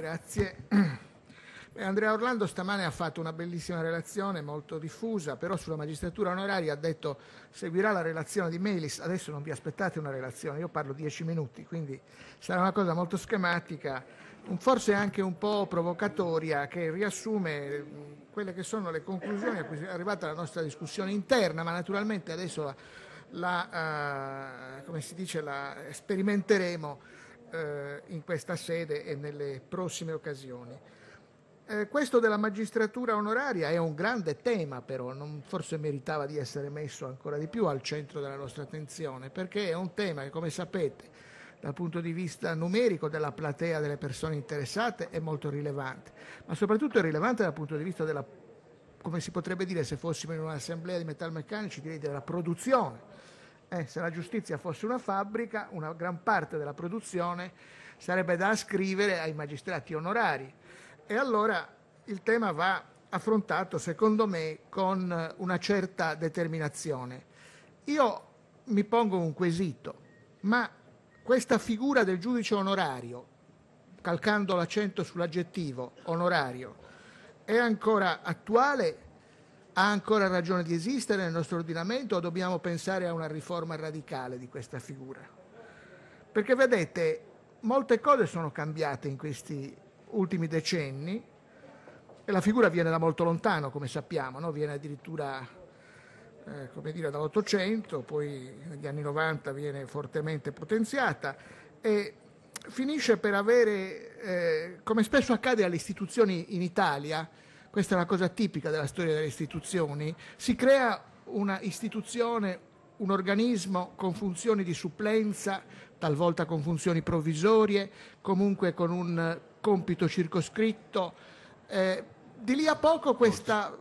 Grazie. Andrea Orlando stamane ha fatto una bellissima relazione molto diffusa, però sulla magistratura onoraria ha detto seguirà la relazione di Melis, adesso non vi aspettate una relazione, io parlo dieci minuti, quindi sarà una cosa molto schematica, forse anche un po' provocatoria, che riassume mm, quelle che sono le conclusioni a cui è arrivata la nostra discussione interna, ma naturalmente adesso la, la, uh, eh, dice, la sperimenteremo eh, in questa sede e nelle prossime occasioni. Eh, questo della magistratura onoraria è un grande tema, però non, forse meritava di essere messo ancora di più al centro della nostra attenzione, perché è un tema che, come sapete, dal punto di vista numerico della platea delle persone interessate è molto rilevante, ma soprattutto è rilevante dal punto di vista della, come si potrebbe dire se fossimo in un'assemblea di metalmeccanici, direi della produzione eh, se la giustizia fosse una fabbrica, una gran parte della produzione sarebbe da ascrivere ai magistrati onorari. E allora il tema va affrontato, secondo me, con una certa determinazione. Io mi pongo un quesito, ma questa figura del giudice onorario, calcando l'accento sull'aggettivo onorario, è ancora attuale? ha ancora ragione di esistere nel nostro ordinamento o dobbiamo pensare a una riforma radicale di questa figura? Perché vedete, molte cose sono cambiate in questi ultimi decenni e la figura viene da molto lontano, come sappiamo, no? viene addirittura eh, come dire, dall'Ottocento, poi negli anni 90 viene fortemente potenziata e finisce per avere, eh, come spesso accade alle istituzioni in Italia, questa è una cosa tipica della storia delle istituzioni, si crea una istituzione, un organismo con funzioni di supplenza, talvolta con funzioni provvisorie, comunque con un eh, compito circoscritto. Eh, di lì a poco questa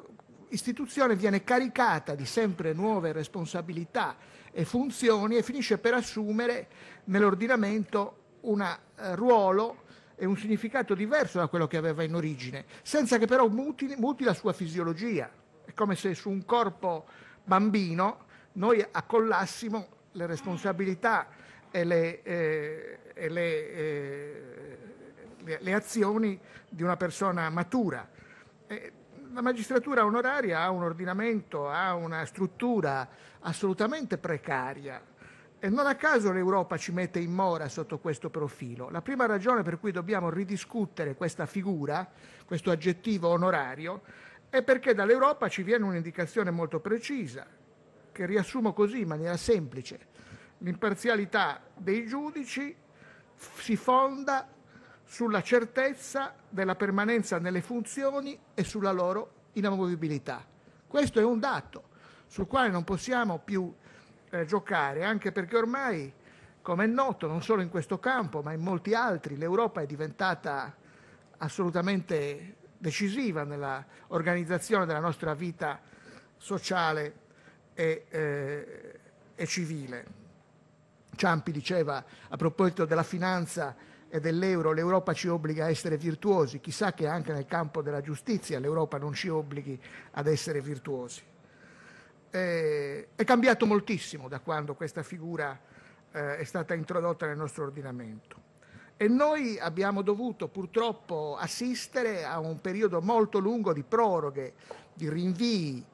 istituzione viene caricata di sempre nuove responsabilità e funzioni e finisce per assumere nell'ordinamento un eh, ruolo e un significato diverso da quello che aveva in origine, senza che però muti, muti la sua fisiologia. È come se su un corpo bambino noi accollassimo le responsabilità e le, eh, e le, eh, le, le azioni di una persona matura. Eh, la magistratura onoraria ha un ordinamento, ha una struttura assolutamente precaria, e non a caso l'Europa ci mette in mora sotto questo profilo. La prima ragione per cui dobbiamo ridiscutere questa figura, questo aggettivo onorario, è perché dall'Europa ci viene un'indicazione molto precisa, che riassumo così in maniera semplice. L'imparzialità dei giudici si fonda sulla certezza della permanenza nelle funzioni e sulla loro inamovibilità. Questo è un dato sul quale non possiamo più eh, giocare, anche perché ormai, come è noto, non solo in questo campo, ma in molti altri, l'Europa è diventata assolutamente decisiva nella organizzazione della nostra vita sociale e, eh, e civile. Ciampi diceva a proposito della finanza e dell'euro, l'Europa ci obbliga a essere virtuosi, chissà che anche nel campo della giustizia l'Europa non ci obblighi ad essere virtuosi eh, è cambiato moltissimo da quando questa figura eh, è stata introdotta nel nostro ordinamento. E noi abbiamo dovuto purtroppo assistere a un periodo molto lungo di proroghe, di rinvii,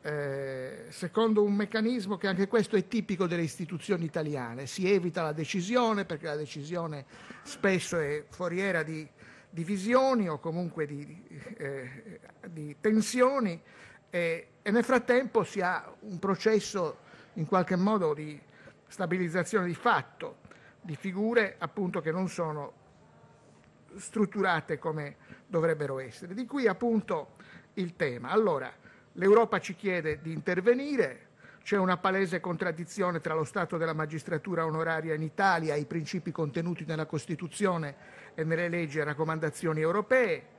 eh, secondo un meccanismo che anche questo è tipico delle istituzioni italiane. Si evita la decisione perché la decisione spesso è foriera di divisioni o comunque di, eh, di tensioni e e nel frattempo si ha un processo in qualche modo di stabilizzazione di fatto di figure appunto che non sono strutturate come dovrebbero essere. Di qui appunto il tema. Allora, l'Europa ci chiede di intervenire, c'è una palese contraddizione tra lo stato della magistratura onoraria in Italia e i principi contenuti nella Costituzione e nelle leggi e raccomandazioni europee.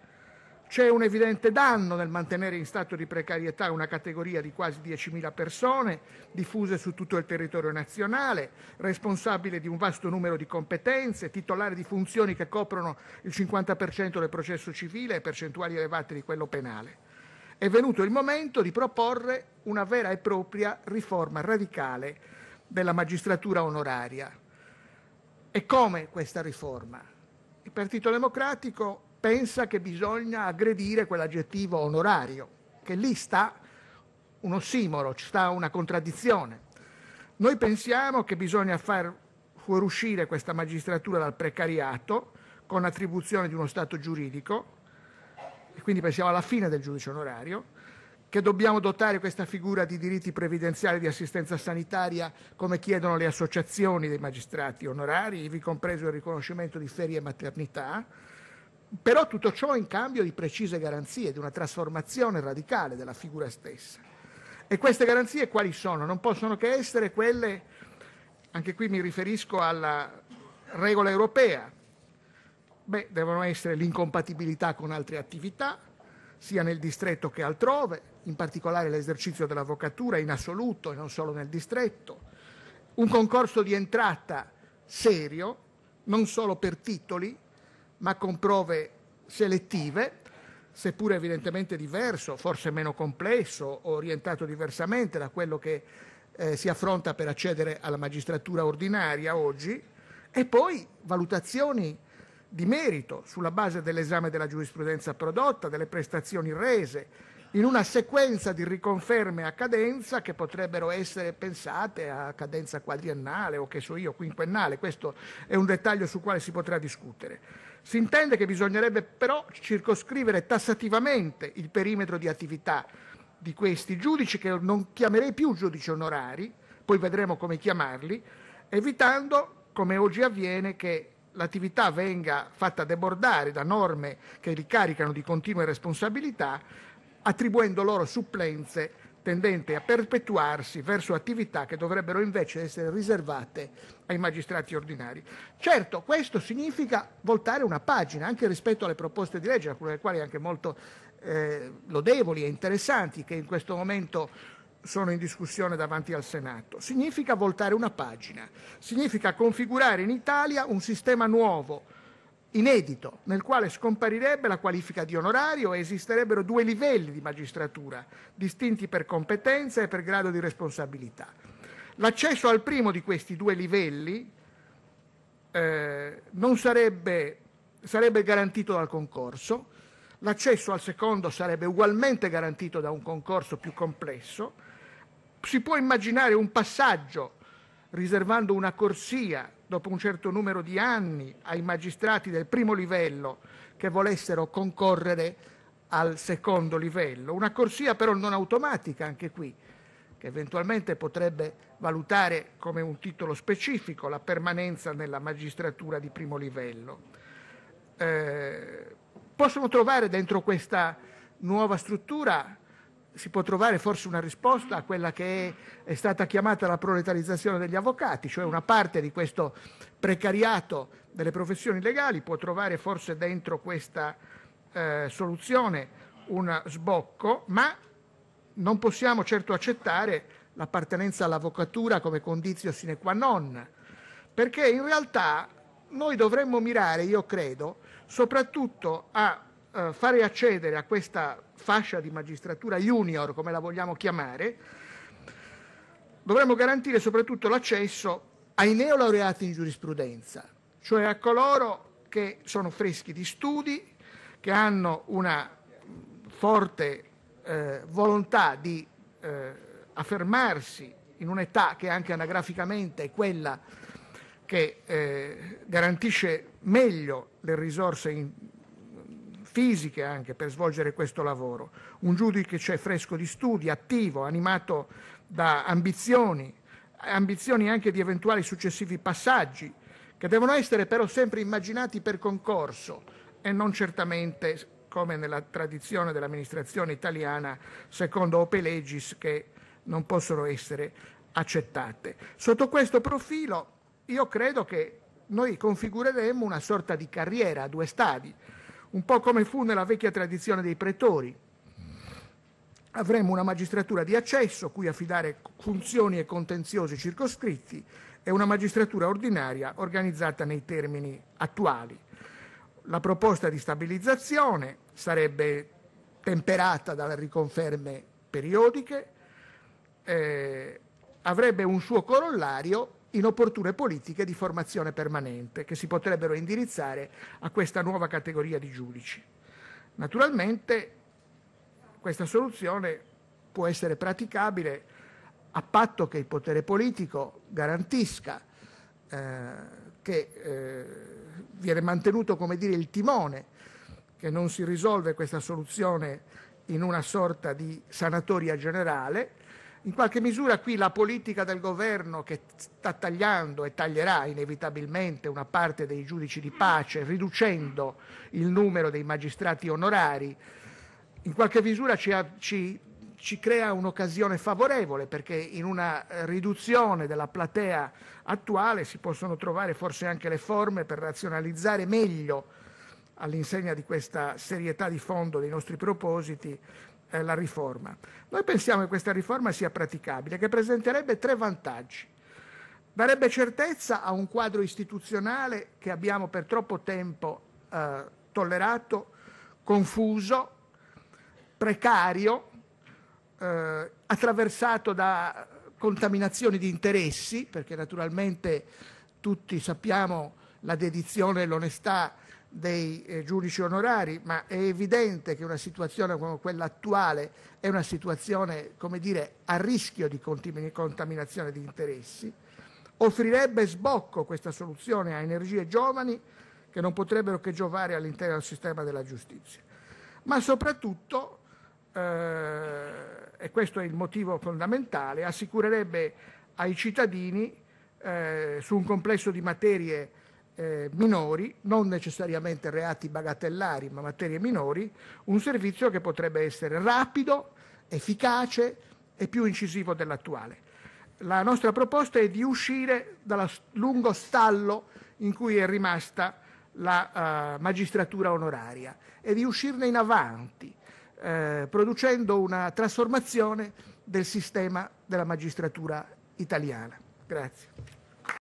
C'è un evidente danno nel mantenere in stato di precarietà una categoria di quasi 10.000 persone diffuse su tutto il territorio nazionale, responsabile di un vasto numero di competenze, titolare di funzioni che coprono il 50% del processo civile e percentuali elevate di quello penale. È venuto il momento di proporre una vera e propria riforma radicale della magistratura onoraria. E come questa riforma? Il Partito Democratico pensa che bisogna aggredire quell'aggettivo onorario, che lì sta un ossimoro, ci sta una contraddizione. Noi pensiamo che bisogna far fuoriuscire questa magistratura dal precariato con attribuzione di uno stato giuridico, e quindi pensiamo alla fine del giudice onorario, che dobbiamo dotare questa figura di diritti previdenziali di assistenza sanitaria come chiedono le associazioni dei magistrati onorari, ivi compreso il riconoscimento di ferie e maternità, però tutto ciò in cambio di precise garanzie, di una trasformazione radicale della figura stessa. E queste garanzie quali sono? Non possono che essere quelle, anche qui mi riferisco alla regola europea, Beh, devono essere l'incompatibilità con altre attività, sia nel distretto che altrove, in particolare l'esercizio dell'avvocatura in assoluto e non solo nel distretto, un concorso di entrata serio, non solo per titoli, ma con prove selettive, seppure evidentemente diverso, forse meno complesso, orientato diversamente da quello che eh, si affronta per accedere alla magistratura ordinaria oggi, e poi valutazioni di merito sulla base dell'esame della giurisprudenza prodotta, delle prestazioni rese, in una sequenza di riconferme a cadenza che potrebbero essere pensate a cadenza quadriennale o che so io quinquennale, questo è un dettaglio sul quale si potrà discutere. Si intende che bisognerebbe però circoscrivere tassativamente il perimetro di attività di questi giudici che non chiamerei più giudici onorari, poi vedremo come chiamarli, evitando, come oggi avviene, che l'attività venga fatta debordare da norme che li caricano di continue responsabilità attribuendo loro supplenze tendente a perpetuarsi verso attività che dovrebbero invece essere riservate ai magistrati ordinari. Certo, questo significa voltare una pagina anche rispetto alle proposte di legge, alcune delle quali anche molto eh, lodevoli e interessanti, che in questo momento sono in discussione davanti al Senato. Significa voltare una pagina, significa configurare in Italia un sistema nuovo, inedito, nel quale scomparirebbe la qualifica di onorario e esisterebbero due livelli di magistratura, distinti per competenza e per grado di responsabilità. L'accesso al primo di questi due livelli eh, sarebbe, sarebbe garantito dal concorso, l'accesso al secondo sarebbe ugualmente garantito da un concorso più complesso. Si può immaginare un passaggio riservando una corsia dopo un certo numero di anni ai magistrati del primo livello che volessero concorrere al secondo livello. Una corsia però non automatica anche qui, che eventualmente potrebbe valutare come un titolo specifico la permanenza nella magistratura di primo livello. Eh, possono trovare dentro questa nuova struttura si può trovare forse una risposta a quella che è, è stata chiamata la proletarizzazione degli avvocati, cioè una parte di questo precariato delle professioni legali può trovare forse dentro questa eh, soluzione un sbocco, ma non possiamo certo accettare l'appartenenza all'avvocatura come condizio sine qua non, perché in realtà noi dovremmo mirare, io credo, soprattutto a eh, fare accedere a questa fascia di magistratura junior, come la vogliamo chiamare, dovremmo garantire soprattutto l'accesso ai neolaureati in giurisprudenza, cioè a coloro che sono freschi di studi, che hanno una forte eh, volontà di eh, affermarsi in un'età che anche anagraficamente è quella che eh, garantisce meglio le risorse in, fisiche anche per svolgere questo lavoro. Un giudice cioè fresco di studi, attivo, animato da ambizioni, ambizioni anche di eventuali successivi passaggi, che devono essere però sempre immaginati per concorso e non certamente come nella tradizione dell'amministrazione italiana, secondo ope legis, che non possono essere accettate. Sotto questo profilo io credo che noi configureremmo una sorta di carriera a due stadi, un po' come fu nella vecchia tradizione dei pretori. Avremo una magistratura di accesso cui affidare funzioni e contenziosi circoscritti e una magistratura ordinaria organizzata nei termini attuali. La proposta di stabilizzazione sarebbe temperata dalle riconferme periodiche, eh, avrebbe un suo corollario inopportune politiche di formazione permanente che si potrebbero indirizzare a questa nuova categoria di giudici. Naturalmente questa soluzione può essere praticabile a patto che il potere politico garantisca eh, che eh, viene mantenuto come dire il timone che non si risolve questa soluzione in una sorta di sanatoria generale in qualche misura qui la politica del governo che sta tagliando e taglierà inevitabilmente una parte dei giudici di pace, riducendo il numero dei magistrati onorari, in qualche misura ci, ci, ci crea un'occasione favorevole perché in una eh, riduzione della platea attuale si possono trovare forse anche le forme per razionalizzare meglio all'insegna di questa serietà di fondo dei nostri propositi, eh, la riforma. Noi pensiamo che questa riforma sia praticabile, che presenterebbe tre vantaggi. Darebbe certezza a un quadro istituzionale che abbiamo per troppo tempo eh, tollerato, confuso, precario, eh, attraversato da contaminazioni di interessi, perché naturalmente tutti sappiamo la dedizione e l'onestà dei eh, giudici onorari, ma è evidente che una situazione come quella attuale è una situazione, come dire, a rischio di contaminazione di interessi, offrirebbe sbocco questa soluzione a energie giovani che non potrebbero che giovare all'interno del sistema della giustizia. Ma soprattutto, eh, e questo è il motivo fondamentale, assicurerebbe ai cittadini eh, su un complesso di materie eh, minori, non necessariamente reati bagatellari, ma materie minori, un servizio che potrebbe essere rapido, efficace e più incisivo dell'attuale. La nostra proposta è di uscire dal lungo stallo in cui è rimasta la eh, magistratura onoraria e di uscirne in avanti, eh, producendo una trasformazione del sistema della magistratura italiana. Grazie.